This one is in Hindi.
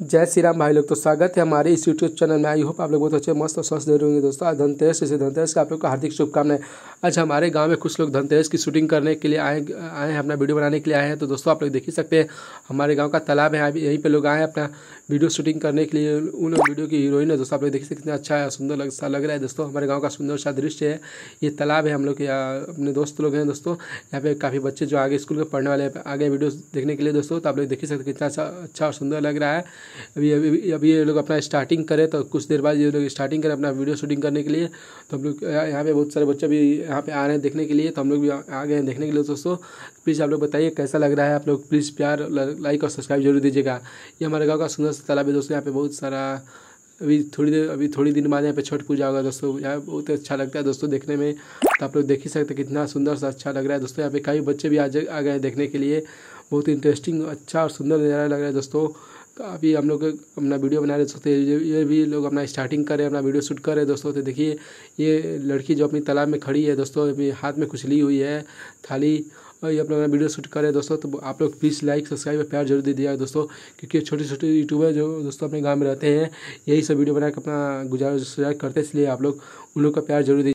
जय श्री राम भाई लोग तो स्वागत है हमारे इस यूट्यूब चैनल में आई होप आप लोग बहुत अच्छे मस्त और स्वस्थ रहे होंगे दोस्तों आज धनतेरस इसे धनतेरस का आप लोग को हार्दिक शुभकामनाएं आज हमारे गांव में कुछ लोग धनतेरस की शूटिंग करने के लिए आए आए हैं अपना वीडियो बनाने के लिए आए हैं तो दोस्तों आप लोग देख ही सकते हैं हमारे गाँव का तालाब है अभी यहीं पर लोग आए हैं अपना वीडियो शूटिंग करने के लिए उन वीडियो की हीरोइन है दोस्तों आप लोग देख सकते हैं अच्छा है सुंदर लग सा लग रहा है दोस्तों हमारे गाँव का सुंदर सा दृश्य है ये तालाब है हम लोग के अपने दोस्त लोग हैं दोस्तों यहाँ पे काफ़ी बच्चे जो आगे स्कूल में पढ़ने वाले आगे वीडियो देखने के लिए दोस्तों तो आप लोग देख ही सकते कितना अच्छा अच्छा और सुंदर लग रहा है अभी अभी अभी ये लोग अपना स्टार्टिंग करें तो कुछ देर बाद ये लोग स्टार्टिंग करें अपना वीडियो शूटिंग करने के लिए तो हम लोग यहाँ पे बहुत सारे बच्चे भी यहाँ पे आ रहे हैं देखने के लिए तो हम लोग भी आ गए हैं देखने के लिए तो दोस्तों प्लीज़ आप लोग बताइए कैसा लग रहा है आप लोग प्लीज़ प्यार लाइक और सब्सक्राइब जरूर दीजिएगा ये हमारे गाँव का सुंदर सा तालाब है दोस्तों यहाँ पर बहुत सारा अभी थोड़ी देर अभी थोड़ी दिन बाद यहाँ पे छठ पूजा होगा दोस्तों यहाँ बहुत अच्छा लगता है दोस्तों देखने में तो आप लोग देख ही सकते कितना सुंदर सा अच्छा लग रहा है दोस्तों यहाँ पे कई बच्चे भी आज आ गए हैं देखने के लिए बहुत इंटरेस्टिंग अच्छा और सुंदर नज़ारा लग रहा है दोस्तों काफ़ी हम लोग अपना वीडियो बना रहे सकते हैं ये भी लोग अपना स्टार्टिंग कर रहे अपना वीडियो शूट कर रहे दोस्तों तो देखिए ये लड़की जो अपनी तालाब में खड़ी है दोस्तों अपनी हाथ में कुछ ली हुई है थाली और ये अपना वीडियो शूट करें दोस्तों तो आप लोग प्लीज़ लाइक सब्सक्राइब और प्यार जरूर दे दिया दोस्तों क्योंकि छोटे छोटे यूट्यूबर जो दोस्तों अपने गाँव में रहते हैं यही सब वीडियो बना अपना गुजारा गुजार करते हैं इसलिए आप लोग उन लोग का प्यार जरूर दीजिए